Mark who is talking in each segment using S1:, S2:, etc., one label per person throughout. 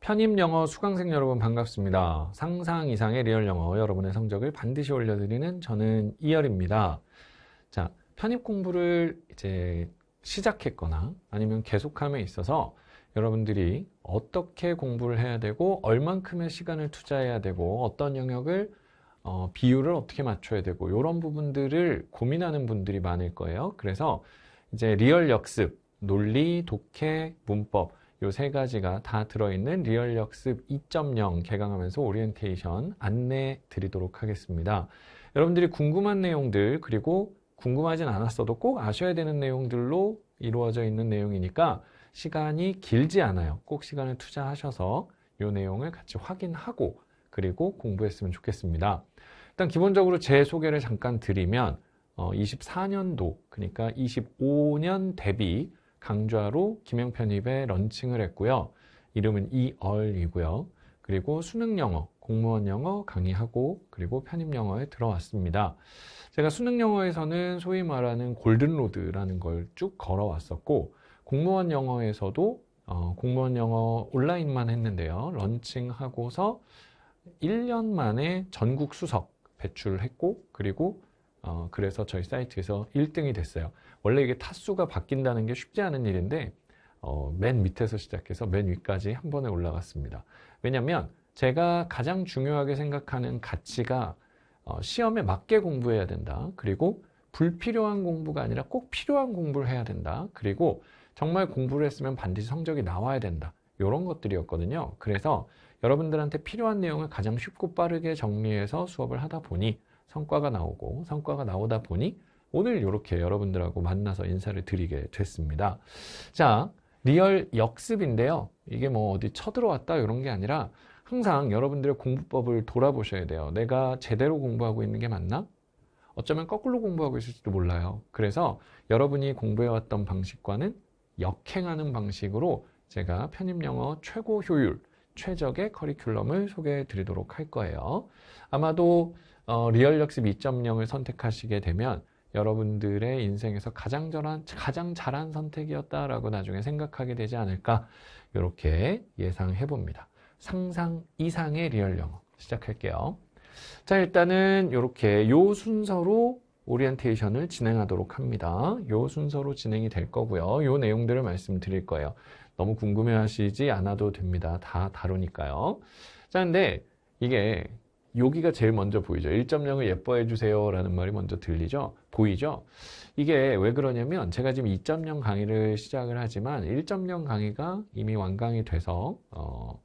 S1: 편입 영어 수강생 여러분 반갑습니다. 상상 이상의 리얼 영어 여러분의 성적을 반드시 올려드리는 저는 이열입니다. 자, 편입 공부를 이제 시작했거나 아니면 계속함에 있어서 여러분들이 어떻게 공부를 해야 되고 얼만큼의 시간을 투자해야 되고 어떤 영역을 어, 비율을 어떻게 맞춰야 되고 이런 부분들을 고민하는 분들이 많을 거예요. 그래서 이제 리얼 역습, 논리, 독해, 문법 요세 가지가 다 들어있는 리얼 역습 2.0 개강하면서 오리엔테이션 안내 드리도록 하겠습니다. 여러분들이 궁금한 내용들 그리고 궁금하진 않았어도 꼭 아셔야 되는 내용들로 이루어져 있는 내용이니까 시간이 길지 않아요. 꼭 시간을 투자하셔서 요 내용을 같이 확인하고 그리고 공부했으면 좋겠습니다. 일단 기본적으로 제 소개를 잠깐 드리면 24년도 어, 그러니까 25년 대비 강좌로 김영편 입에 런칭을 했고요. 이름은 이얼이고요. 그리고 수능 영어, 공무원 영어 강의하고 그리고 편입 영어에 들어왔습니다. 제가 수능 영어에서는 소위 말하는 골든로드라는 걸 쭉 걸어왔었고 공무원 영어에서도 어, 공무원 영어 온라인만 했는데요. 런칭하고서 1년 만에 전국 수석 배출했고 을 그리고 어, 그래서 저희 사이트에서 1등이 됐어요. 원래 이게 타수가 바뀐다는 게 쉽지 않은 일인데 어, 맨 밑에서 시작해서 맨 위까지 한 번에 올라갔습니다. 왜냐하면 제가 가장 중요하게 생각하는 가치가 어, 시험에 맞게 공부해야 된다. 그리고 불필요한 공부가 아니라 꼭 필요한 공부를 해야 된다. 그리고 정말 공부를 했으면 반드시 성적이 나와야 된다. 이런 것들이었거든요. 그래서 여러분들한테 필요한 내용을 가장 쉽고 빠르게 정리해서 수업을 하다 보니 성과가 나오고 성과가 나오다 보니 오늘 이렇게 여러분들하고 만나서 인사를 드리게 됐습니다. 자, 리얼 역습인데요. 이게 뭐 어디 쳐들어왔다 이런 게 아니라 항상 여러분들의 공부법을 돌아보셔야 돼요. 내가 제대로 공부하고 있는 게 맞나? 어쩌면 거꾸로 공부하고 있을지도 몰라요. 그래서 여러분이 공부해왔던 방식과는 역행하는 방식으로 제가 편입영어 최고 효율, 최적의 커리큘럼을 소개해 드리도록 할 거예요. 아마도 어, 리얼 역습 2.0을 선택하시게 되면 여러분들의 인생에서 가장 잘한, 가장 잘한 선택이었다라고 나중에 생각하게 되지 않을까 이렇게 예상해 봅니다. 상상 이상의 리얼 영어 시작할게요. 자 일단은 이렇게 요 순서로 오리엔테이션을 진행하도록 합니다. 요 순서로 진행이 될 거고요. 요 내용들을 말씀드릴 거예요. 너무 궁금해하시지 않아도 됩니다. 다 다루니까요. 자 근데 이게 여기가 제일 먼저 보이죠. 1.0을 예뻐해 주세요 라는 말이 먼저 들리죠. 보이죠. 이게 왜 그러냐면 제가 지금 2.0 강의를 시작을 하지만 1.0 강의가 이미 완강이 돼서 어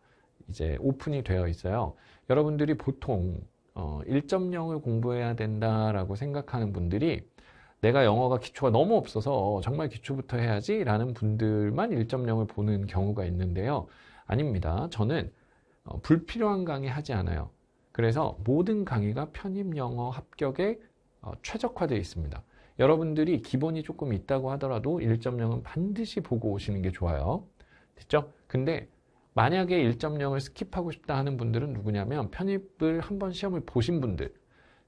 S1: 이제 오픈이 되어 있어요. 여러분들이 보통 어 1.0을 공부해야 된다라고 생각하는 분들이 내가 영어가 기초가 너무 없어서 정말 기초부터 해야지 라는 분들만 1.0을 보는 경우가 있는데요. 아닙니다. 저는 어 불필요한 강의 하지 않아요. 그래서 모든 강의가 편입 영어 합격에 어, 최적화되어 있습니다. 여러분들이 기본이 조금 있다고 하더라도 1.0은 반드시 보고 오시는 게 좋아요. 됐죠? 근데 만약에 1.0을 스킵하고 싶다 하는 분들은 누구냐면 편입을 한번 시험을 보신 분들,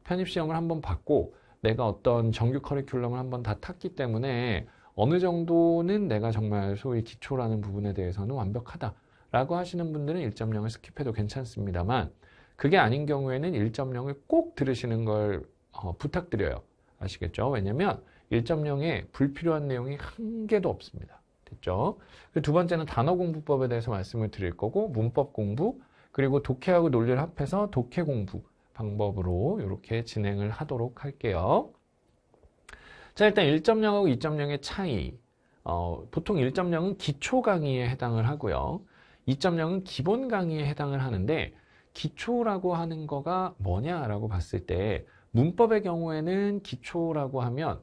S1: 편입 시험을 한번 받고 내가 어떤 정규 커리큘럼을 한번 다 탔기 때문에 어느 정도는 내가 정말 소위 기초라는 부분에 대해서는 완벽하다라고 하시는 분들은 1.0을 스킵해도 괜찮습니다만 그게 아닌 경우에는 1.0을 꼭 들으시는 걸 어, 부탁드려요. 아시겠죠? 왜냐면 1.0에 불필요한 내용이 한 개도 없습니다. 됐죠? 두 번째는 단어 공부법에 대해서 말씀을 드릴 거고 문법 공부 그리고 독해하고 논리를 합해서 독해 공부 방법으로 이렇게 진행을 하도록 할게요. 자 일단 1.0하고 2.0의 차이 어, 보통 1.0은 기초 강의에 해당을 하고요. 2.0은 기본 강의에 해당을 하는데 기초라고 하는 거가 뭐냐라고 봤을 때 문법의 경우에는 기초라고 하면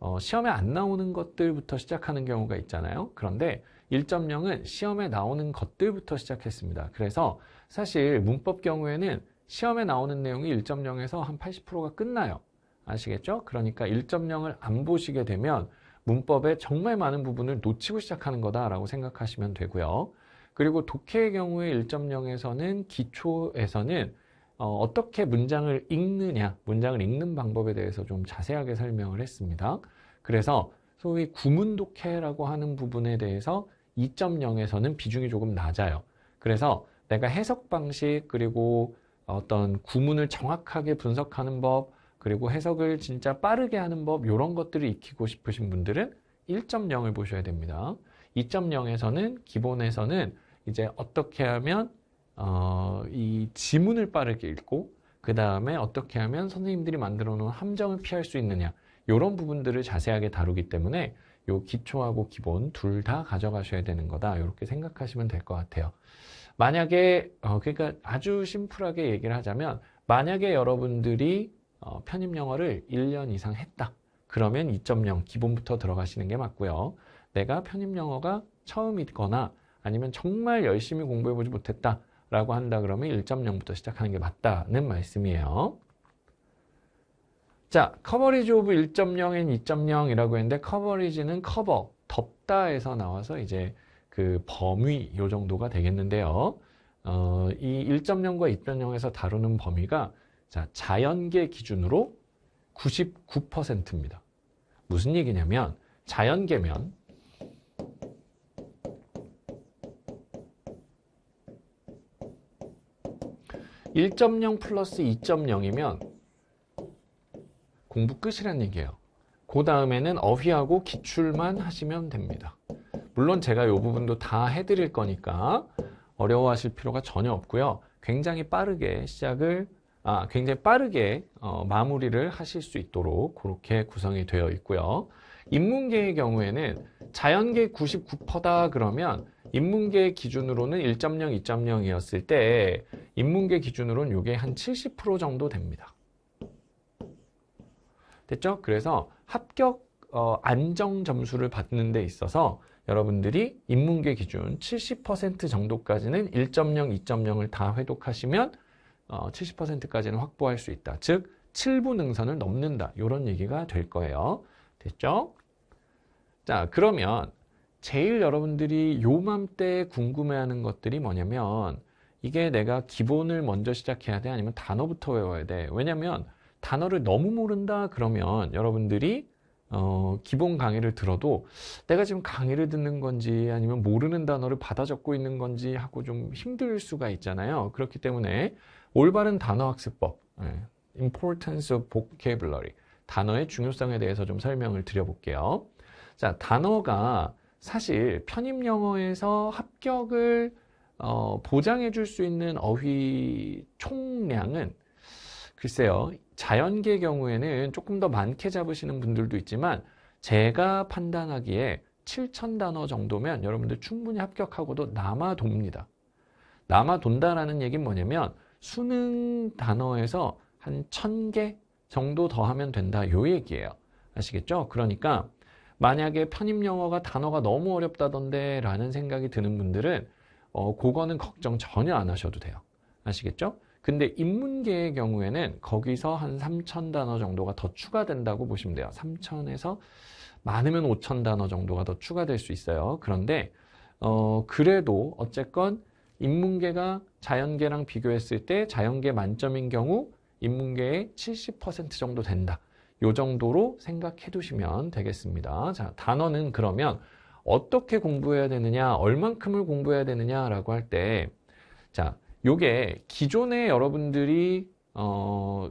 S1: 어, 시험에 안 나오는 것들부터 시작하는 경우가 있잖아요. 그런데 1.0은 시험에 나오는 것들부터 시작했습니다. 그래서 사실 문법 경우에는 시험에 나오는 내용이 1.0에서 한 80%가 끝나요. 아시겠죠? 그러니까 1.0을 안 보시게 되면 문법의 정말 많은 부분을 놓치고 시작하는 거다라고 생각하시면 되고요. 그리고 독해의 경우에 1.0에서는 기초에서는 어, 떻게 문장을 읽느냐, 문장을 읽는 방법에 대해서 좀 자세하게 설명을 했습니다. 그래서 소위 구문 독해라고 하는 부분에 대해서 2.0에서는 비중이 조금 낮아요. 그래서 내가 해석 방식 그리고 어떤 구문을 정확하게 분석하는 법 그리고 해석을 진짜 빠르게 하는 법 이런 것들을 익히고 싶으신 분들은 1.0을 보셔야 됩니다. 2.0에서는 기본에서는 이제 어떻게 하면 어, 이 지문을 빠르게 읽고 그 다음에 어떻게 하면 선생님들이 만들어 놓은 함정을 피할 수 있느냐 이런 부분들을 자세하게 다루기 때문에 요 기초하고 기본 둘 다 가져가셔야 되는 거다 이렇게 생각하시면 될 것 같아요 만약에 어, 그러니까 아주 심플하게 얘기를 하자면 만약에 여러분들이 어, 편입 영어를 1년 이상 했다 그러면 2.0 기본부터 들어가시는 게 맞고요 내가 편입 영어가 처음이거나 아니면 정말 열심히 공부해보지 못했다 라고 한다 그러면 1.0부터 시작하는 게 맞다는 말씀이에요. 자, 커버리지 오브 1.0엔 2.0이라고 했는데 커버리지는 커버, 덮다에서 나와서 이제 그 범위 요 정도가 되겠는데요. 어, 이 1.0과 2.0에서 다루는 범위가 자, 자연계 기준으로 99%입니다. 무슨 얘기냐면 자연계면 1.0 플러스 2.0이면 공부 끝이란 얘기예요. 그 다음에는 어휘하고 기출만 하시면 됩니다. 물론 제가 이 부분도 다 해드릴 거니까 어려워하실 필요가 전혀 없고요. 굉장히 빠르게 시작을 아, 굉장히 빠르게 어, 마무리를 하실 수 있도록 그렇게 구성이 되어 있고요. 인문계의 경우에는 자연계 99%다 그러면 인문계 기준으로는 1.0, 2.0이었을 때 인문계 기준으로는 이게 한 70% 정도 됩니다. 됐죠? 그래서 합격 어, 안정 점수를 받는 데 있어서 여러분들이 인문계 기준 70% 정도까지는 1.0, 2.0을 다 회독하시면 어, 70%까지는 확보할 수 있다. 즉7부 능선을 넘는다. 이런 얘기가 될 거예요. 됐죠? 자 그러면 제일 여러분들이 요맘때 궁금해하는 것들이 뭐냐면 이게 내가 기본을 먼저 시작해야 돼 아니면 단어부터 외워야 돼 왜냐면 단어를 너무 모른다 그러면 여러분들이 어, 기본 강의를 들어도 내가 지금 강의를 듣는 건지 아니면 모르는 단어를 받아 적고 있는 건지 하고 좀 힘들 수가 있잖아요 그렇기 때문에 올바른 단어 학습법 예, importance of vocabulary 단어의 중요성에 대해서 좀 설명을 드려볼게요 자 단어가 사실 편입 영어에서 합격을 어, 보장해 줄 수 있는 어휘 총량은 글쎄요 자연계 경우에는 조금 더 많게 잡으시는 분들도 있지만 제가 판단하기에 7천 단어 정도면 여러분들 충분히 합격하고도 남아 돕니다. 남아 돈다라는 얘기는 뭐냐면 수능 단어에서 한1 0 0 0개 정도 더 하면 된다 요 얘기예요. 아시겠죠? 그러니까 만약에 편입 영어가 단어가 너무 어렵다던데 라는 생각이 드는 분들은 어, 그거는 걱정 전혀 안 하셔도 돼요. 아시겠죠? 근데 인문계의 경우에는 거기서 한 3천 단어 정도가 더 추가된다고 보시면 돼요. 3천에서 많으면 5천 단어 정도가 더 추가될 수 있어요. 그런데 어, 그래도 어쨌건 인문계가 자연계랑 비교했을 때 자연계 만점인 경우 인문계의 70% 정도 된다. 요 정도로 생각해 두시면 되겠습니다. 자, 단어는 그러면 어떻게 공부해야 되느냐, 얼만큼을 공부해야 되느냐라고 할 때, 자, 요게 기존에 여러분들이, 어,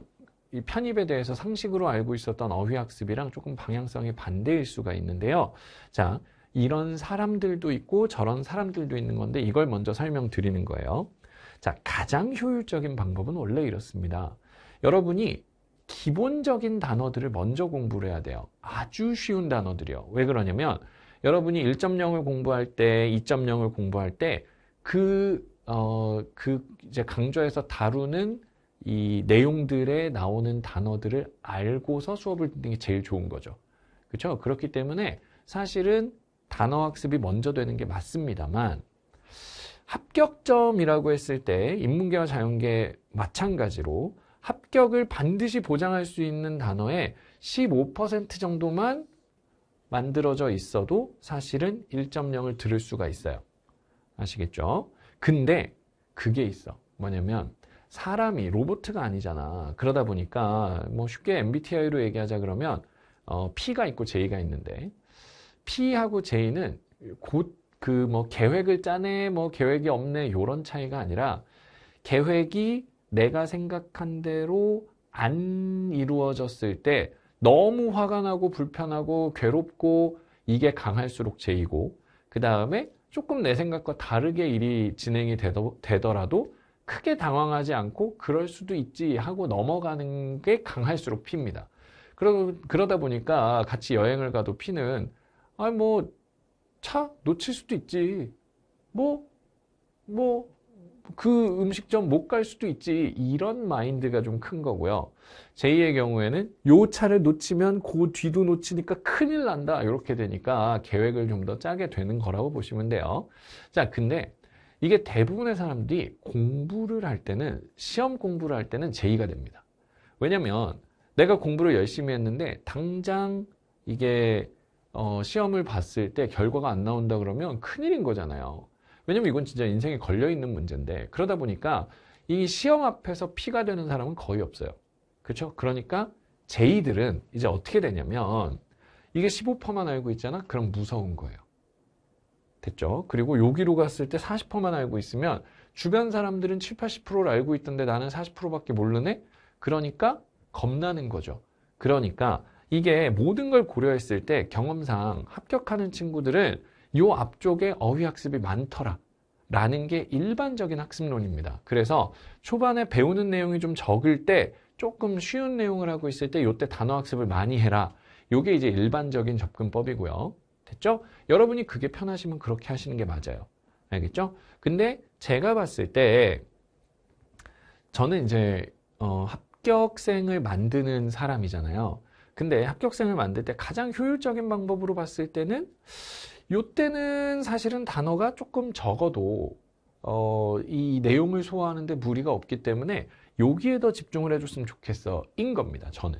S1: 이 편입에 대해서 상식으로 알고 있었던 어휘학습이랑 조금 방향성이 반대일 수가 있는데요. 자, 이런 사람들도 있고 저런 사람들도 있는 건데 이걸 먼저 설명드리는 거예요. 자, 가장 효율적인 방법은 원래 이렇습니다. 여러분이 기본적인 단어들을 먼저 공부를 해야 돼요. 아주 쉬운 단어들이요. 왜 그러냐면 여러분이 1.0을 공부할 때, 2.0을 공부할 때 그, 어, 그 이제 강좌에서 다루는 이 내용들에 나오는 단어들을 알고서 수업을 듣는 게 제일 좋은 거죠. 그렇죠? 그렇기 때문에 사실은 단어 학습이 먼저 되는 게 맞습니다만 합격점이라고 했을 때 인문계와 자연계 마찬가지로 합격을 반드시 보장할 수 있는 단어의15% 정도만 만들어져 있어도 사실은 1.0을 들을 수가 있어요. 아시겠죠? 근데 그게 있어. 뭐냐면 사람이 로보트가 아니잖아. 그러다 보니까 뭐 쉽게 MBTI로 얘기하자 그러면 어, P가 있고 J가 있는데 P하고 J는 곧 그 뭐 계획을 짜네 뭐 계획이 없네 요런 차이가 아니라 계획이 내가 생각한 대로 안 이루어졌을 때 너무 화가 나고 불편하고 괴롭고 이게 강할수록 제이고 그 다음에 조금 내 생각과 다르게 일이 진행이 되더라도 크게 당황하지 않고 그럴 수도 있지 하고 넘어가는 게 강할수록 피입니다. 그러, 그러다 보니까 같이 여행을 가도 피는 아니 뭐 차 놓칠 수도 있지 뭐뭐 뭐그 음식점 못 갈 수도 있지 이런 마인드가 좀 큰 거고요. 제2의 경우에는 요 차를 놓치면 그 뒤도 놓치니까 큰일 난다 이렇게 되니까 계획을 좀 더 짜게 되는 거라고 보시면 돼요. 자 근데 이게 대부분의 사람들이 공부를 할 때는 시험 공부를 할 때는 제2가 됩니다. 왜냐면 내가 공부를 열심히 했는데 당장 이게 어, 시험을 봤을 때 결과가 안 나온다 그러면 큰일인 거잖아요. 왜냐면 이건 진짜 인생에 걸려있는 문제인데 그러다 보니까 이 시험 앞에서 피가 되는 사람은 거의 없어요. 그렇죠? 그러니까 제이들은 이제 어떻게 되냐면 이게 15%만 알고 있잖아? 그럼 무서운 거예요. 됐죠? 그리고 여기로 갔을 때 40%만 알고 있으면 주변 사람들은 7, 80%를 알고 있던데 나는 40%밖에 모르네? 그러니까 겁나는 거죠. 그러니까 이게 모든 걸 고려했을 때 경험상 합격하는 친구들은 요 앞쪽에 어휘학습이 많더라. 라는 게 일반적인 학습론입니다. 그래서 초반에 배우는 내용이 좀 적을 때 조금 쉬운 내용을 하고 있을 때 요때 단어 학습을 많이 해라. 요게 이제 일반적인 접근법이고요. 됐죠? 여러분이 그게 편하시면 그렇게 하시는 게 맞아요. 알겠죠? 근데 제가 봤을 때 저는 이제 어, 합격생을 만드는 사람이잖아요. 근데 합격생을 만들 때 가장 효율적인 방법으로 봤을 때는 요때는 사실은 단어가 조금 적어도 어, 이 내용을 소화하는데 무리가 없기 때문에 여기에 더 집중을 해줬으면 좋겠어 인 겁니다 저는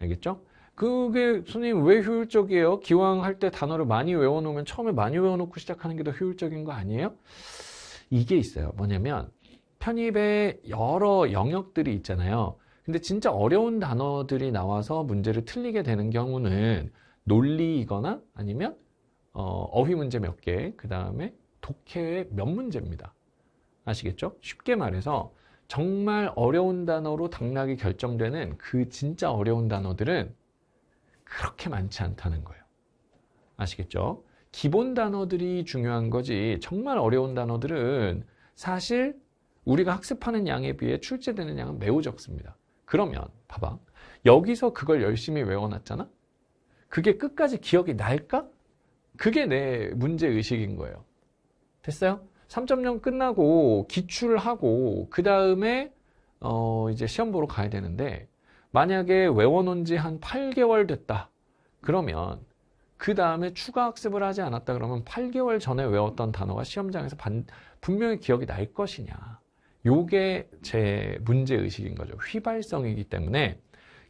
S1: 알겠죠? 그게 손님왜 효율적이에요? 기왕 할 때 단어를 많이 외워놓으면 처음에 많이 외워놓고 시작하는 게 더 효율적인 거 아니에요? 이게 있어요 뭐냐면 편입에 여러 영역들이 있잖아요 근데 진짜 어려운 단어들이 나와서 문제를 틀리게 되는 경우는 논리이거나 아니면 어, 어휘 문제 몇 개, 그 다음에 독해의 몇 문제입니다. 아시겠죠? 쉽게 말해서 정말 어려운 단어로 당락이 결정되는 그 진짜 어려운 단어들은 그렇게 많지 않다는 거예요. 아시겠죠? 기본 단어들이 중요한 거지 정말 어려운 단어들은 사실 우리가 학습하는 양에 비해 출제되는 양은 매우 적습니다. 그러면 봐봐. 여기서 그걸 열심히 외워놨잖아? 그게 끝까지 기억이 날까? 그게 내 문제의식인 거예요. 됐어요? 3.0 끝나고 기출하고 그 다음에 어 이제 시험 보러 가야 되는데 만약에 외워놓은 지 한 8개월 됐다 그러면 그 다음에 추가 학습을 하지 않았다 그러면 8개월 전에 외웠던 단어가 시험장에서 반, 분명히 기억이 날 것이냐 요게 제 문제의식인 거죠 휘발성이기 때문에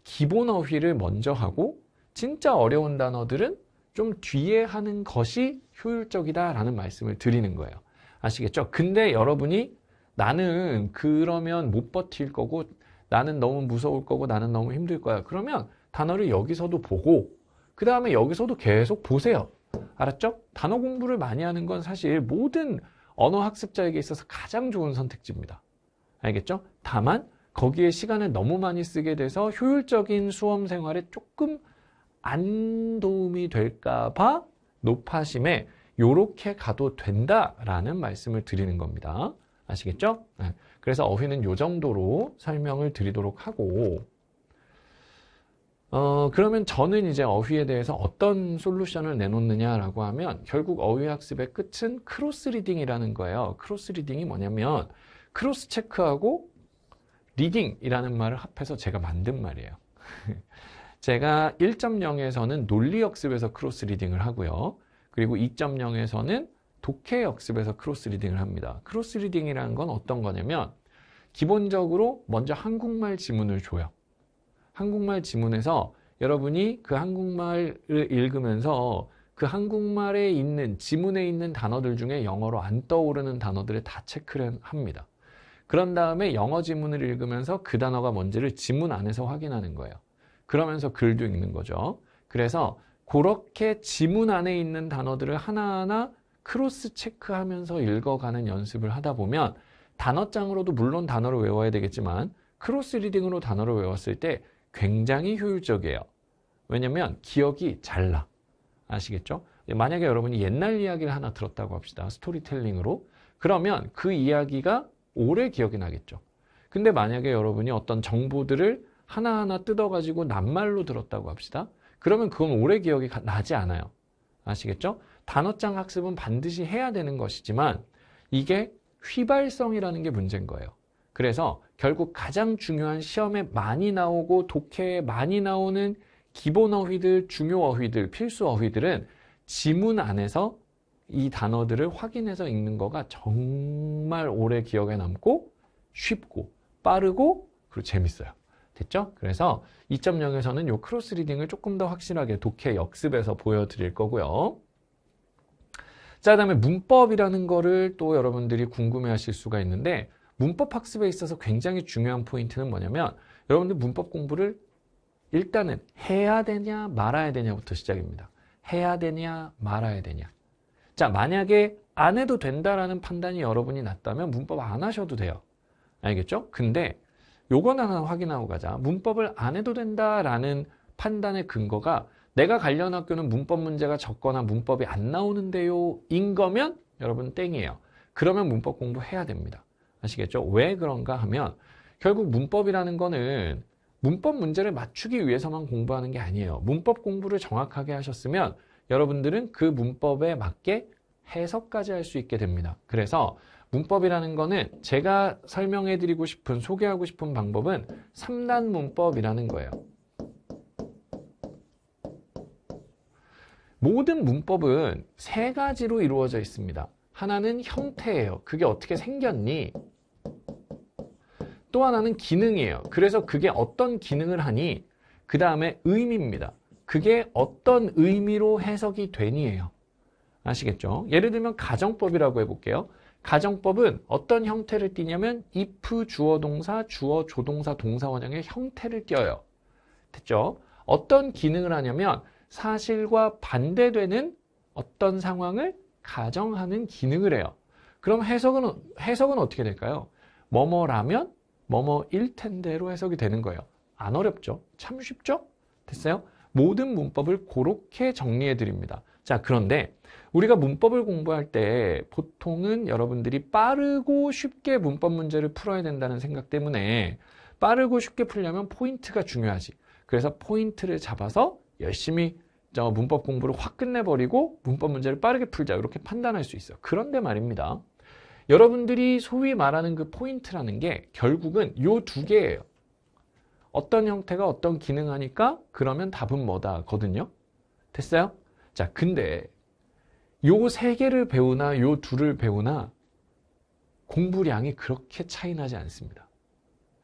S1: 기본 어휘를 먼저 하고 진짜 어려운 단어들은 좀 뒤에 하는 것이 효율적이다라는 말씀을 드리는 거예요. 아시겠죠? 근데 여러분이 나는 그러면 못 버틸 거고 나는 너무 무서울 거고 나는 너무 힘들 거야. 그러면 단어를 여기서도 보고 그 다음에 여기서도 계속 보세요. 알았죠? 단어 공부를 많이 하는 건 사실 모든 언어 학습자에게 있어서 가장 좋은 선택지입니다. 알겠죠? 다만 거기에 시간을 너무 많이 쓰게 돼서 효율적인 수험 생활에 조금 안 도움이 될까봐 높아심에 요렇게 가도 된다라는 말씀을 드리는 겁니다. 아시겠죠? 네. 그래서 어휘는 요 정도로 설명을 드리도록 하고 어, 그러면 저는 이제 어휘에 대해서 어떤 솔루션을 내놓느냐라고 하면 결국 어휘 학습의 끝은 크로스 리딩이라는 거예요. 크로스 리딩이 뭐냐면 크로스 체크하고 리딩이라는 말을 합해서 제가 만든 말이에요. 제가 1.0에서는 논리 역습에서 크로스 리딩을 하고요. 그리고 2.0에서는 독해 역습에서 크로스 리딩을 합니다. 크로스 리딩이라는 건 어떤 거냐면 기본적으로 먼저 한국말 지문을 줘요. 한국말 지문에서 여러분이 그 한국말을 읽으면서 그 한국말에 있는 지문에 있는 단어들 중에 영어로 안 떠오르는 단어들을 다 체크를 합니다. 그런 다음에 영어 지문을 읽으면서 그 단어가 뭔지를 지문 안에서 확인하는 거예요. 그러면서 글도 읽는 거죠. 그래서 그렇게 지문 안에 있는 단어들을 하나하나 크로스 체크하면서 읽어가는 연습을 하다 보면 단어장으로도 물론 단어를 외워야 되겠지만 크로스 리딩으로 단어를 외웠을 때 굉장히 효율적이에요. 왜냐면 기억이 잘 나. 아시겠죠? 만약에 여러분이 옛날 이야기를 하나 들었다고 합시다. 스토리텔링으로. 그러면 그 이야기가 오래 기억이 나겠죠. 근데 만약에 여러분이 어떤 정보들을 하나하나 뜯어가지고 낱말로 들었다고 합시다. 그러면 그건 오래 기억이 나지 않아요. 아시겠죠? 단어장 학습은 반드시 해야 되는 것이지만 이게 휘발성이라는 게 문제인 거예요. 그래서 결국 가장 중요한 시험에 많이 나오고 독해에 많이 나오는 기본 어휘들, 중요 어휘들, 필수 어휘들은 지문 안에서 이 단어들을 확인해서 읽는 거가 정말 오래 기억에 남고 쉽고 빠르고 그리고 재밌어요. 됐죠? 그래서 2.0에서는 요 크로스 리딩을 조금 더 확실하게 독해 역습에서 보여드릴 거고요. 자, 그 다음에 문법이라는 거를 또 여러분들이 궁금해 하실 수가 있는데 문법 학습에 있어서 굉장히 중요한 포인트는 뭐냐면 여러분들 문법 공부를 일단은 해야 되냐 말아야 되냐부터 시작입니다. 해야 되냐 말아야 되냐. 자, 만약에 안 해도 된다라는 판단이 여러분이 났다면 문법 안 하셔도 돼요. 알겠죠? 근데 요건 하나 확인하고 가자. 문법을 안 해도 된다라는 판단의 근거가 내가 관련 학교는 문법 문제가 적거나 문법이 안 나오는데요. 인 거면 여러분 땡이에요. 그러면 문법 공부해야 됩니다. 아시겠죠? 왜 그런가 하면 결국 문법이라는 거는 문법 문제를 맞추기 위해서만 공부하는 게 아니에요. 문법 공부를 정확하게 하셨으면 여러분들은 그 문법에 맞게 해석까지 할 수 있게 됩니다. 그래서 문법이라는 거는 제가 설명해드리고 싶은, 소개하고 싶은 방법은 3단 문법이라는 거예요. 모든 문법은 세 가지로 이루어져 있습니다. 하나는 형태예요. 그게 어떻게 생겼니? 또 하나는 기능이에요. 그래서 그게 어떤 기능을 하니? 그 다음에 의미입니다. 그게 어떤 의미로 해석이 되니에요 아시겠죠? 예를 들면 가정법이라고 해볼게요. 가정법은 어떤 형태를 띠냐면 if 주어 동사, 주어 조동사, 동사원형의 형태를 띄어요. 됐죠? 어떤 기능을 하냐면 사실과 반대되는 어떤 상황을 가정하는 기능을 해요. 그럼 해석은 해석은 어떻게 될까요? 뭐뭐라면 뭐뭐일 텐데로 해석이 되는 거예요. 안 어렵죠? 참 쉽죠? 됐어요? 모든 문법을 그렇게 정리해 드립니다. 자, 그런데 우리가 문법을 공부할 때 보통은 여러분들이 빠르고 쉽게 문법 문제를 풀어야 된다는 생각 때문에 빠르고 쉽게 풀려면 포인트가 중요하지. 그래서 포인트를 잡아서 열심히 저 문법 공부를 확 끝내버리고 문법 문제를 빠르게 풀자 이렇게 판단할 수 있어요. 그런데 말입니다. 여러분들이 소위 말하는 그 포인트라는 게 결국은 요 두 개예요. 어떤 형태가 어떤 기능하니까 그러면 답은 뭐다 거든요. 됐어요? 자, 근데 요 세 개를 배우나 요 둘을 배우나 공부량이 그렇게 차이나지 않습니다.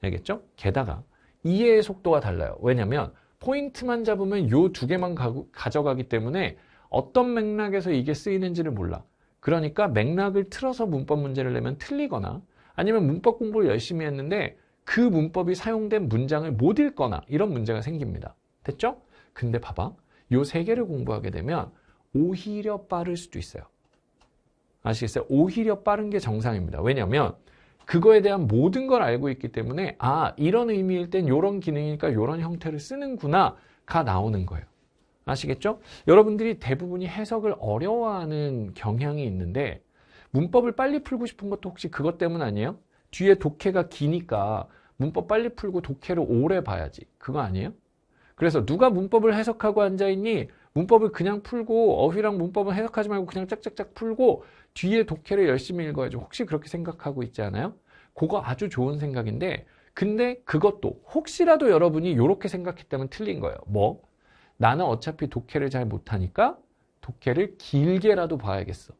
S1: 알겠죠? 게다가 이해의 속도가 달라요. 왜냐면 포인트만 잡으면 요 두 개만 가, 져가기 때문에 어떤 맥락에서 이게 쓰이는지를 몰라. 그러니까 맥락을 틀어서 문법 문제를 내면 틀리거나 아니면 문법 공부를 열심히 했는데 그 문법이 사용된 문장을 못 읽거나 이런 문제가 생깁니다. 됐죠? 근데 봐봐. 요세 개를 공부하게 되면 오히려 빠를 수도 있어요. 아시겠어요? 오히려 빠른 게 정상입니다. 왜냐하면 그거에 대한 모든 걸 알고 있기 때문에 아 이런 의미일 땐 이런 기능이니까 이런 형태를 쓰는구나 가 나오는 거예요. 아시겠죠? 여러분들이 대부분이 해석을 어려워하는 경향이 있는데 문법을 빨리 풀고 싶은 것도 혹시 그것 때문 아니에요? 뒤에 독해가 기니까 문법 빨리 풀고 독해를 오래 봐야지. 그거 아니에요? 그래서 누가 문법을 해석하고 앉아있니? 문법을 그냥 풀고 어휘랑 문법을 해석하지 말고 그냥 짝짝짝 풀고 뒤에 독해를 열심히 읽어야죠. 혹시 그렇게 생각하고 있지 않아요? 그거 아주 좋은 생각인데 근데 그것도 혹시라도 여러분이 이렇게 생각했다면 틀린 거예요. 뭐? 나는 어차피 독해를 잘 못하니까 독해를 길게라도 봐야겠어.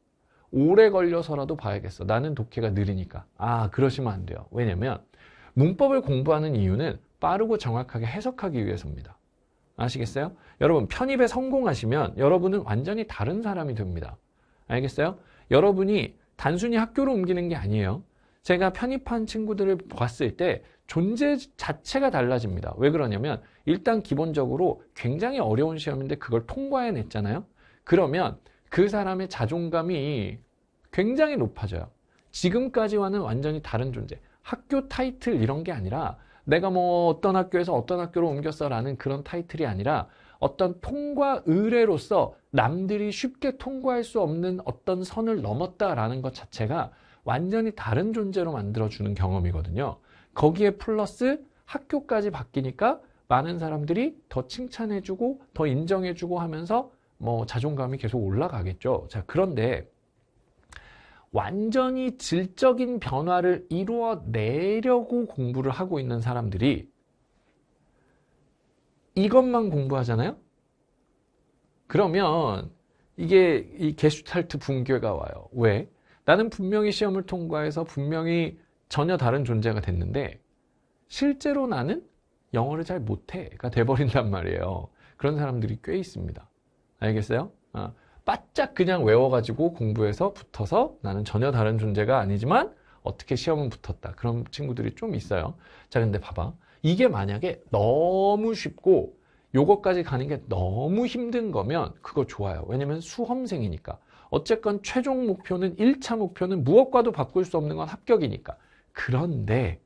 S1: 오래 걸려서라도 봐야겠어. 나는 독해가 느리니까. 아 그러시면 안 돼요. 왜냐면 문법을 공부하는 이유는 빠르고 정확하게 해석하기 위해서입니다. 아시겠어요? 여러분 편입에 성공하시면 여러분은 완전히 다른 사람이 됩니다. 알겠어요? 여러분이 단순히 학교로 옮기는 게 아니에요. 제가 편입한 친구들을 봤을 때 존재 자체가 달라집니다. 왜 그러냐면 일단 기본적으로 굉장히 어려운 시험인데 그걸 통과해냈잖아요. 그러면 그 사람의 자존감이 굉장히 높아져요. 지금까지와는 완전히 다른 존재. 학교 타이틀 이런 게 아니라 내가 뭐 어떤 학교에서 어떤 학교로 옮겼어라는 그런 타이틀이 아니라 어떤 통과 의뢰로서 남들이 쉽게 통과할 수 없는 어떤 선을 넘었다라는 것 자체가 완전히 다른 존재로 만들어주는 경험이거든요. 거기에 플러스 학교까지 바뀌니까 많은 사람들이 더 칭찬해주고 더 인정해주고 하면서 뭐 자존감이 계속 올라가겠죠. 자, 그런데 완전히 질적인 변화를 이루어내려고 공부를 하고 있는 사람들이 이것만 공부하잖아요? 그러면 이게 이 게슈탈트 붕괴가 와요. 왜? 나는 분명히 시험을 통과해서 분명히 전혀 다른 존재가 됐는데 실제로 나는 영어를 잘 못해가 돼버린단 말이에요. 그런 사람들이 꽤 있습니다. 알겠어요? 어. 바짝 그냥 외워가지고 공부해서 붙어서 나는 전혀 다른 존재가 아니지만 어떻게 시험은 붙었다. 그런 친구들이 좀 있어요. 자, 근데 봐봐. 이게 만약에 너무 쉽고 요거까지 가는 게 너무 힘든 거면 그거 좋아요. 왜냐면 수험생이니까. 어쨌건 최종 목표는 1차 목표는 무엇과도 바꿀 수 없는 건 합격이니까. 그런데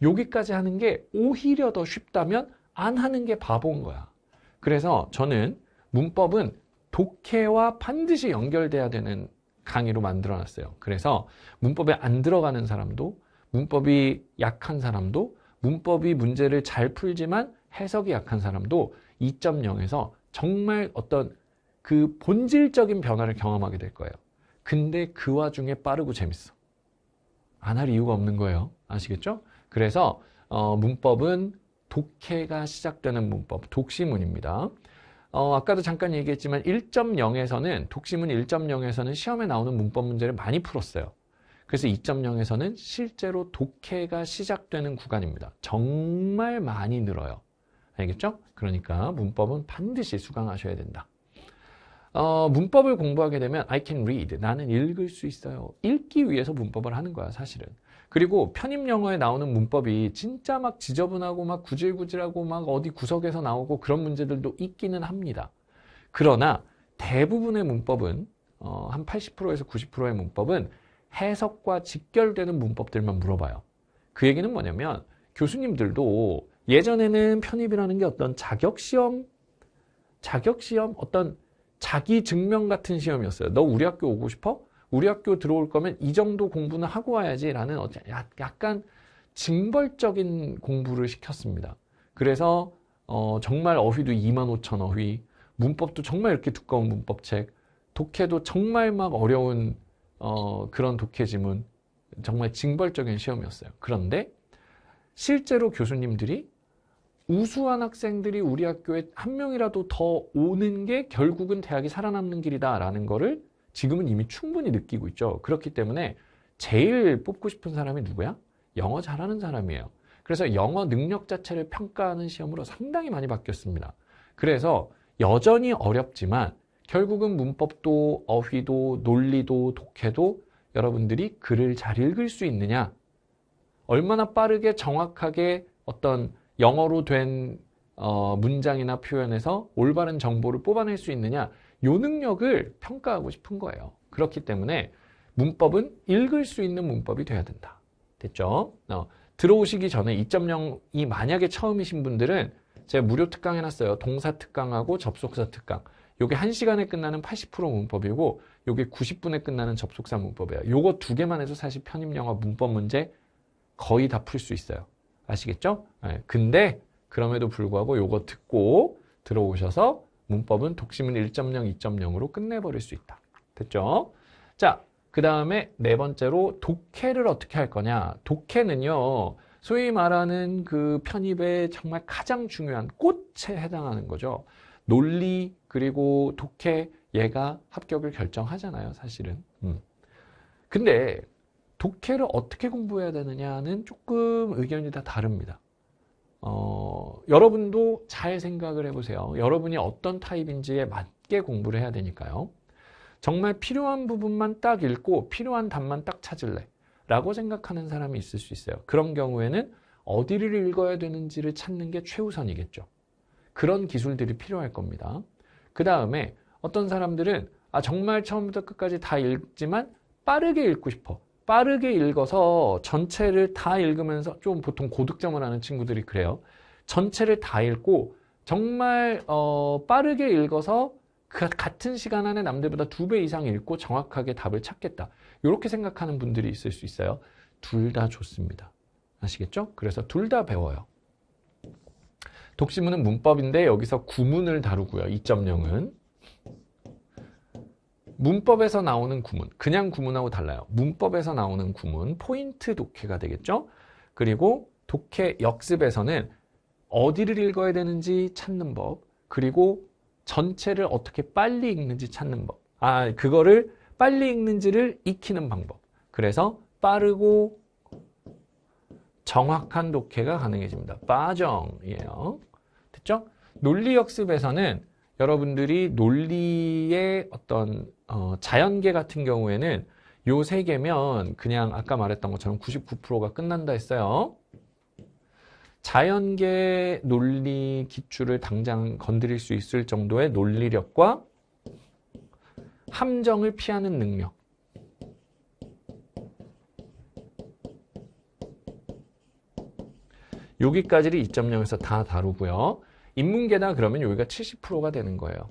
S1: 여기까지 하는 게 오히려 더 쉽다면 안 하는 게 바보인 거야. 그래서 저는 문법은 독해와 반드시 연결돼야 되는 강의로 만들어놨어요. 그래서 문법에 안 들어가는 사람도 문법이 약한 사람도 문법이 문제를 잘 풀지만 해석이 약한 사람도 2.0에서 정말 어떤 그 본질적인 변화를 경험하게 될 거예요. 근데 그 와중에 빠르고 재밌어. 안 할 이유가 없는 거예요. 아시겠죠? 그래서 어, 문법은 독해가 시작되는 문법, 독시문입니다. 어, 아까도 잠깐 얘기했지만 1.0에서는 독심은 1.0에서는 시험에 나오는 문법 문제를 많이 풀었어요. 그래서 2.0에서는 실제로 독해가 시작되는 구간입니다. 정말 많이 늘어요. 알겠죠? 그러니까 문법은 반드시 수강하셔야 된다. 어, 문법을 공부하게 되면 I can read. 나는 읽을 수 있어요. 읽기 위해서 문법을 하는 거야, 사실은. 그리고 편입 영어에 나오는 문법이 진짜 막 지저분하고 막 구질구질하고 막 어디 구석에서 나오고 그런 문제들도 있기는 합니다. 그러나 대부분의 문법은 어, 한 80%에서 90%의 문법은 해석과 직결되는 문법들만 물어봐요. 그 얘기는 뭐냐면 교수님들도 예전에는 편입이라는 게 어떤 자격시험, 자격시험, 어떤 자기 증명 같은 시험이었어요. 너 우리 학교 오고 싶어? 우리 학교 들어올 거면 이 정도 공부는 하고 와야지 라는 약간 징벌적인 공부를 시켰습니다. 그래서 어, 정말 어휘도 2만 5천 어휘, 문법도 정말 이렇게 두꺼운 문법책, 독해도 정말 막 어려운 어, 그런 독해지문, 정말 징벌적인 시험이었어요. 그런데 실제로 교수님들이 우수한 학생들이 우리 학교에 한 명이라도 더 오는 게 결국은 대학이 살아남는 길이다라는 거를 지금은 이미 충분히 느끼고 있죠. 그렇기 때문에 제일 뽑고 싶은 사람이 누구야? 영어 잘하는 사람이에요. 그래서 영어 능력 자체를 평가하는 시험으로 상당히 많이 바뀌었습니다. 그래서 여전히 어렵지만 결국은 문법도 어휘도 논리도 독해도 여러분들이 글을 잘 읽을 수 있느냐 얼마나 빠르게 정확하게 어떤 영어로 된 어, 문장이나 표현에서 올바른 정보를 뽑아낼 수 있느냐 요 능력을 평가하고 싶은 거예요. 그렇기 때문에 문법은 읽을 수 있는 문법이 돼야 된다. 됐죠? 어, 들어오시기 전에 2.0이 만약에 처음이신 분들은 제가 무료 특강 해놨어요. 동사 특강하고 접속사 특강. 요게 1시간에 끝나는 80% 문법이고 요게 90분에 끝나는 접속사 문법이에요. 요거 두 개만 해도 사실 편입영어 문법 문제 거의 다 풀 수 있어요. 아시겠죠? 네. 근데 그럼에도 불구하고 요거 듣고 들어오셔서 문법은 독심은 1.0, 2.0으로 끝내버릴 수 있다. 됐죠? 자, 그 다음에 네 번째로 독해를 어떻게 할 거냐. 독해는요. 소위 말하는 그 편입의 정말 가장 중요한 꽃에 해당하는 거죠. 논리 그리고 독해 얘가 합격을 결정하잖아요 사실은 음. 근데 독해를 어떻게 공부해야 되느냐는 조금 의견이 다 다릅니다. 어, 여러분도 잘 생각을 해보세요. 여러분이 어떤 타입인지에 맞게 공부를 해야 되니까요. 정말 필요한 부분만 딱 읽고 필요한 답만 딱 찾을래 라고 생각하는 사람이 있을 수 있어요. 그런 경우에는 어디를 읽어야 되는지를 찾는 게 최우선이겠죠. 그런 기술들이 필요할 겁니다. 그 다음에 어떤 사람들은 아 정말 처음부터 끝까지 다 읽지만 빠르게 읽고 싶어. 빠르게 읽어서 전체를 다 읽으면서 좀 보통 고득점을 하는 친구들이 그래요. 전체를 다 읽고 정말 어, 빠르게 읽어서 그 같은 시간 안에 남들보다 두 배 이상 읽고 정확하게 답을 찾겠다. 이렇게 생각하는 분들이 있을 수 있어요. 둘 다 좋습니다. 아시겠죠? 그래서 둘 다 배워요. 독시문은 문법인데 여기서 구문을 다루고요. 2.0은 문법에서 나오는 구문, 그냥 구문하고 달라요. 문법에서 나오는 구문, 포인트 독해가 되겠죠? 그리고 독해 역습에서는 어디를 읽어야 되는지 찾는 법, 그리고 전체를 어떻게 빨리 읽는지 찾는 법. 아, 그거를 빨리 읽는지를 익히는 방법. 그래서 빠르고 정확한 독해가 가능해집니다. 빠정이에요. 됐죠? 논리 역습에서는 여러분들이 논리의 어떤 어, 자연계 같은 경우에는 요 세 개면 그냥 아까 말했던 것처럼 99%가 끝난다 했어요. 자연계 논리 기출을 당장 건드릴 수 있을 정도의 논리력과 함정을 피하는 능력. 여기까지를 2.0에서 다 다루고요. 인문계다 그러면 여기가 70%가 되는 거예요.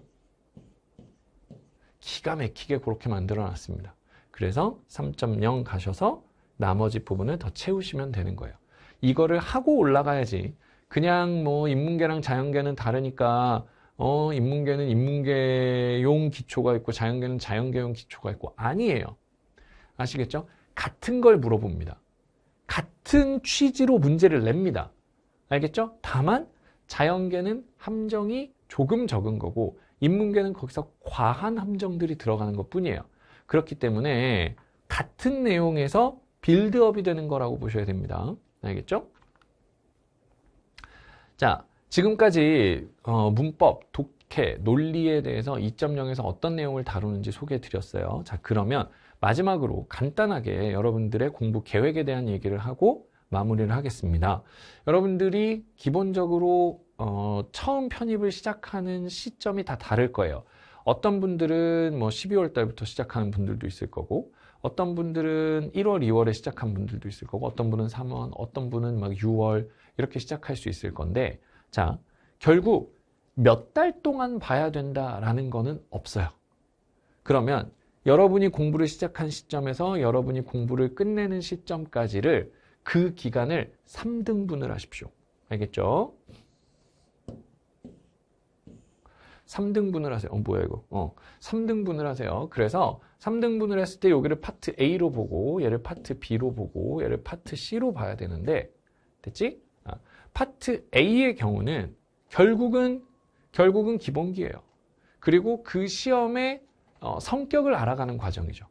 S1: 기가 막히게 그렇게 만들어 놨습니다. 그래서 3.0 가셔서 나머지 부분을 더 채우시면 되는 거예요. 이거를 하고 올라가야지 그냥 뭐 인문계랑 자연계는 다르니까 어 인문계는 인문계용 기초가 있고 자연계는 자연계용 기초가 있고 아니에요. 아시겠죠? 같은 걸 물어봅니다. 같은 취지로 문제를 냅니다. 알겠죠? 다만 자연계는 함정이 조금 적은 거고 인문계는 거기서 과한 함정들이 들어가는 것 뿐이에요. 그렇기 때문에 같은 내용에서 빌드업이 되는 거라고 보셔야 됩니다. 알겠죠? 자, 지금까지 어, 문법, 독해, 논리에 대해서 2.0에서 어떤 내용을 다루는지 소개해 드렸어요. 자, 그러면 마지막으로 간단하게 여러분들의 공부 계획에 대한 얘기를 하고 마무리를 하겠습니다. 여러분들이 기본적으로 어, 처음 편입을 시작하는 시점이 다 다를 거예요. 어떤 분들은 뭐 12월 달부터 시작하는 분들도 있을 거고 어떤 분들은 1월, 2월에 시작한 분들도 있을 거고 어떤 분은 3월, 어떤 분은 막 6월 이렇게 시작할 수 있을 건데 자, 결국 몇 달 동안 봐야 된다라는 거는 없어요. 그러면 여러분이 공부를 시작한 시점에서 여러분이 공부를 끝내는 시점까지를 그 기간을 3등분을 하십시오. 알겠죠? 3등분을 하세요. 어, 뭐야 이거? 어, 3등분을 하세요. 그래서 3등분을 했을 때 여기를 파트 A로 보고 얘를 파트 B로 보고 얘를 파트 C로 봐야 되는데 됐지? 아, 파트 A의 경우는 결국은 결국은 기본기예요. 그리고 그 시험의 어, 성격을 알아가는 과정이죠.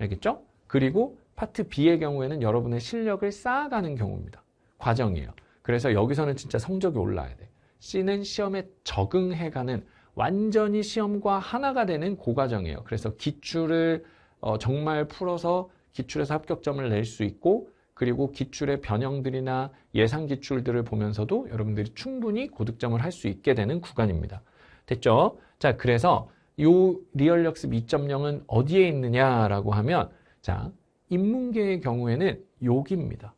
S1: 알겠죠? 그리고 파트 B의 경우에는 여러분의 실력을 쌓아가는 경우입니다. 과정이에요. 그래서 여기서는 진짜 성적이 올라야 돼. C는 시험에 적응해가는 완전히 시험과 하나가 되는 고과정이에요. 그 그래서 기출을 어, 정말 풀어서 기출에서 합격점을 낼 수 있고 그리고 기출의 변형들이나 예상 기출들을 보면서도 여러분들이 충분히 고득점을 할 수 있게 되는 구간입니다. 됐죠? 자, 그래서 요 리얼 역습 2.0은 어디에 있느냐라고 하면 자, 인문계의 경우에는 요기입니다.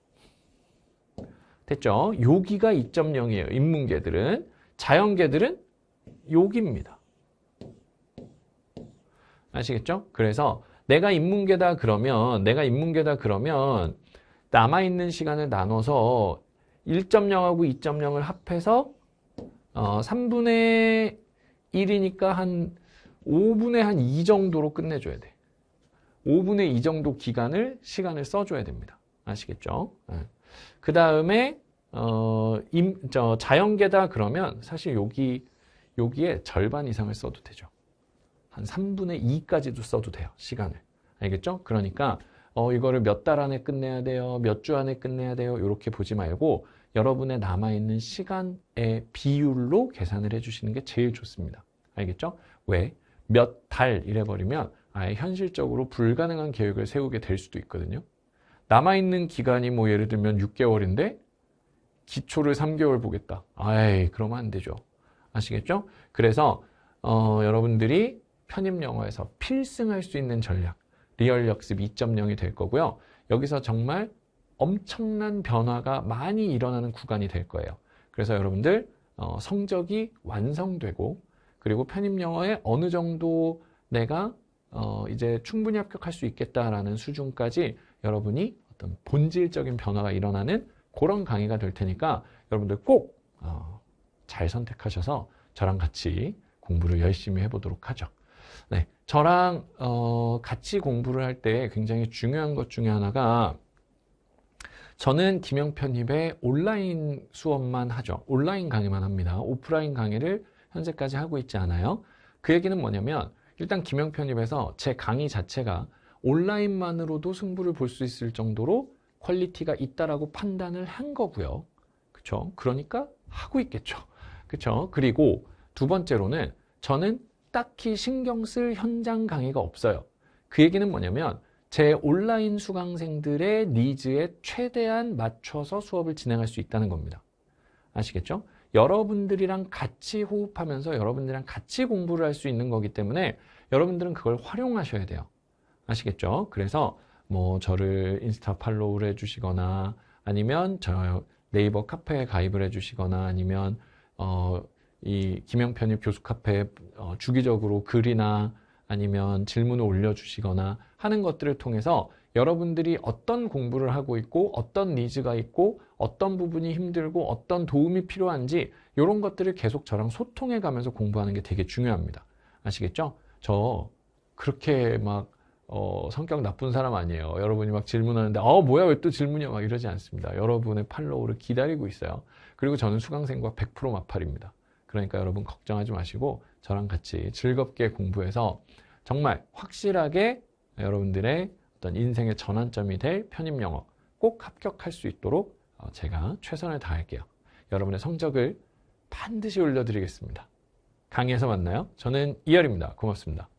S1: 됐죠? 요기가 2.0이에요. 인문계들은. 자연계들은 요기입니다. 아시겠죠? 그래서 내가 인문계다 그러면 내가 인문계다 그러면 남아있는 시간을 나눠서 1.0하고 2.0을 합해서 어, 3분의 1이니까 한 5분의 한 2 정도로 끝내줘야 돼. 5분의 2 정도 기간을 시간을 써줘야 됩니다. 아시겠죠? 네. 예. 그 다음에 어, 자연계다 그러면 사실 여기 여기에 절반 이상을 써도 되죠. 한 3분의 2까지도 써도 돼요. 시간을. 알겠죠? 그러니까 어, 이거를 몇 달 안에 끝내야 돼요. 몇 주 안에 끝내야 돼요. 이렇게 보지 말고 여러분의 남아있는 시간의 비율로 계산을 해주시는 게 제일 좋습니다. 알겠죠? 왜? 몇 달 이래버리면 아예 현실적으로 불가능한 계획을 세우게 될 수도 있거든요. 남아있는 기간이 뭐 예를 들면 6개월인데 기초를 3개월 보겠다. 아이, 그러면 안 되죠. 아시겠죠? 그래서 어, 여러분들이 편입 영어에서 필승할 수 있는 전략, 리얼 역습 2.0이 될 거고요. 여기서 정말 엄청난 변화가 많이 일어나는 구간이 될 거예요. 그래서 여러분들 어, 성적이 완성되고 그리고 편입 영어에 어느 정도 내가 어, 이제 충분히 합격할 수 있겠다라는 수준까지 여러분이 어떤 본질적인 변화가 일어나는 그런 강의가 될 테니까 여러분들 꼭잘 어, 선택하셔서 저랑 같이 공부를 열심히 해보도록 하죠. 네, 저랑 어, 같이 공부를 할 때 굉장히 중요한 것 중에 하나가 저는 김영편님의 온라인 수업만 하죠. 온라인 강의만 합니다. 오프라인 강의를 현재까지 하고 있지 않아요. 그 얘기는 뭐냐면 일단 김영편님에서 제 강의 자체가 온라인만으로도 승부를 볼 수 있을 정도로 퀄리티가 있다라고 판단을 한 거고요. 그쵸 그러니까 하고 있겠죠. 그쵸 그리고 두 번째로는 저는 딱히 신경 쓸 현장 강의가 없어요. 그 얘기는 뭐냐면 제 온라인 수강생들의 니즈에 최대한 맞춰서 수업을 진행할 수 있다는 겁니다. 아시겠죠? 여러분들이랑 같이 호흡하면서 여러분들이랑 같이 공부를 할 수 있는 거기 때문에 여러분들은 그걸 활용하셔야 돼요. 아시겠죠? 그래서 뭐 저를 인스타 팔로우를 해주시거나 아니면 저 네이버 카페에 가입을 해주시거나 아니면 어이 김영편입 교수 카페에 어 주기적으로 글이나 아니면 질문을 올려주시거나 하는 것들을 통해서 여러분들이 어떤 공부를 하고 있고 어떤 니즈가 있고 어떤 부분이 힘들고 어떤 도움이 필요한지 이런 것들을 계속 저랑 소통해 가면서 공부하는 게 되게 중요합니다. 아시겠죠? 저 그렇게 막 어, 성격 나쁜 사람 아니에요. 여러분이 막 질문하는데 어 뭐야 왜 또 질문이야 막 이러지 않습니다. 여러분의 팔로우를 기다리고 있어요. 그리고 저는 수강생과 100% 마팔입니다. 그러니까 여러분 걱정하지 마시고 저랑 같이 즐겁게 공부해서 정말 확실하게 여러분들의 어떤 인생의 전환점이 될 편입영어 꼭 합격할 수 있도록 어, 제가 최선을 다할게요. 여러분의 성적을 반드시 올려드리겠습니다. 강의에서 만나요. 저는 이열입니다. 고맙습니다.